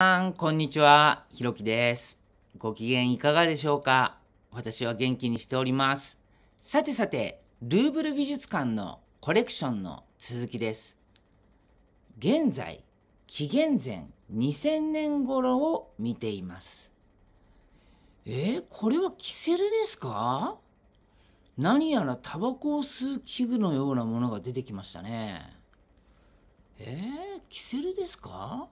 さん、こんにちは。ひろきです。ご機嫌いかがでしょうか私は元気にしております。さてさて、ルーブル美術館のコレクションの続きです。現在、紀元前2000年頃を見ています。えー、これはキセルですか何やらタバコを吸う器具のようなものが出てきましたね。えー、キセルですか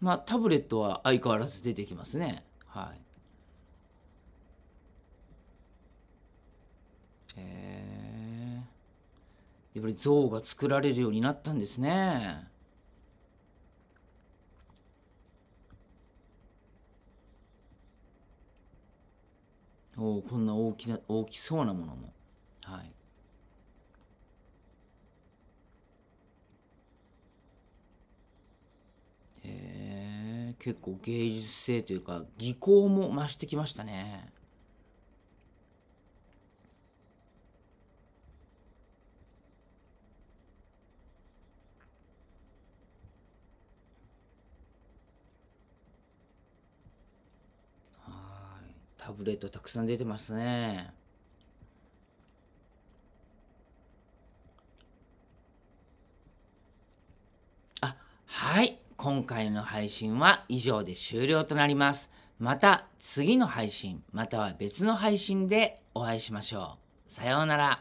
まあ、タブレットは相変わらず出てきますね。はい。へえ。やっぱり像が作られるようになったんですね。おこんな大きな大きそうなものもはい結構芸術性というか技巧も増してきましたね。はいタブレットたくさん出てますね。あ、はい。今回の配信は以上で終了となります。また次の配信、または別の配信でお会いしましょう。さようなら。